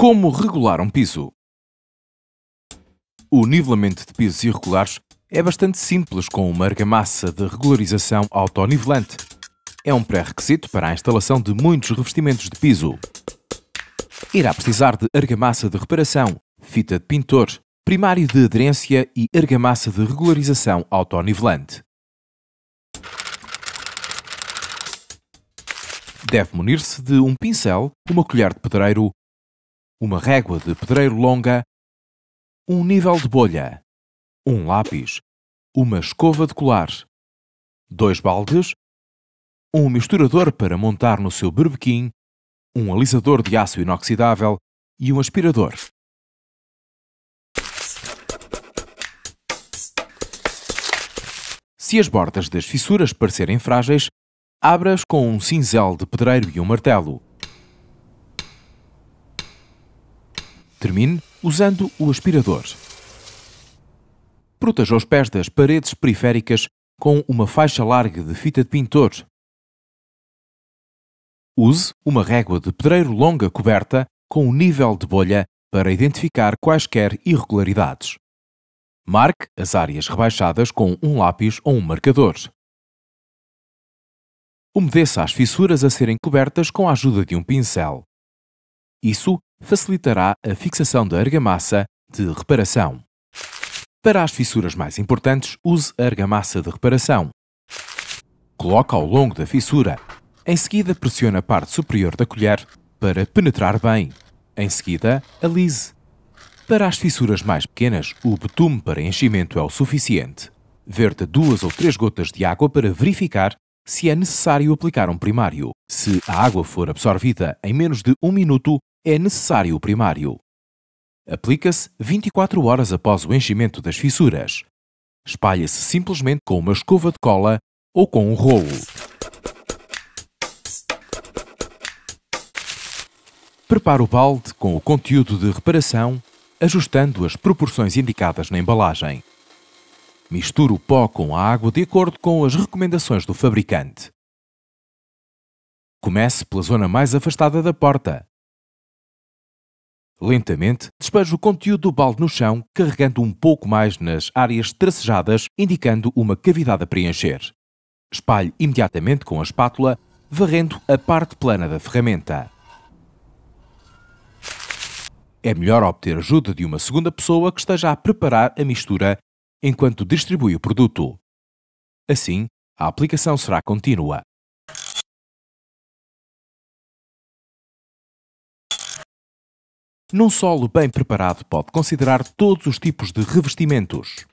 Como regular um piso? O nivelamento de pisos irregulares é bastante simples com uma argamassa de regularização autonivelante. É um pré-requisito para a instalação de muitos revestimentos de piso. Irá precisar de argamassa de reparação, fita de pintor, primário de aderência e argamassa de regularização autonivelante. Deve munir-se de um pincel, uma colher de pedreiro uma régua de pedreiro longa, um nível de bolha, um lápis, uma escova de colar, dois baldes, um misturador para montar no seu berbequim, um alisador de aço inoxidável e um aspirador. Se as bordas das fissuras parecerem frágeis, abra-as com um cinzel de pedreiro e um martelo. Termine usando o aspirador. Proteja os pés das paredes periféricas com uma faixa larga de fita de pintor. Use uma régua de pedreiro longa coberta com o um nível de bolha para identificar quaisquer irregularidades. Marque as áreas rebaixadas com um lápis ou um marcador. Umedeça as fissuras a serem cobertas com a ajuda de um pincel. Isso facilitará a fixação da argamassa de reparação. Para as fissuras mais importantes, use a argamassa de reparação. Coloque ao longo da fissura. Em seguida, pressione a parte superior da colher para penetrar bem. Em seguida, alise. Para as fissuras mais pequenas, o betume para enchimento é o suficiente. Verta duas ou três gotas de água para verificar se é necessário aplicar um primário. Se a água for absorvida em menos de um minuto, é necessário o primário. Aplica-se 24 horas após o enchimento das fissuras. Espalha-se simplesmente com uma escova de cola ou com um rolo. Prepara o balde com o conteúdo de reparação, ajustando as proporções indicadas na embalagem. Misture o pó com a água de acordo com as recomendações do fabricante. Comece pela zona mais afastada da porta, Lentamente, despejo o conteúdo do balde no chão, carregando um pouco mais nas áreas tracejadas, indicando uma cavidade a preencher. Espalhe imediatamente com a espátula, varrendo a parte plana da ferramenta. É melhor obter ajuda de uma segunda pessoa que esteja a preparar a mistura enquanto distribui o produto. Assim, a aplicação será contínua. Num solo bem preparado, pode considerar todos os tipos de revestimentos.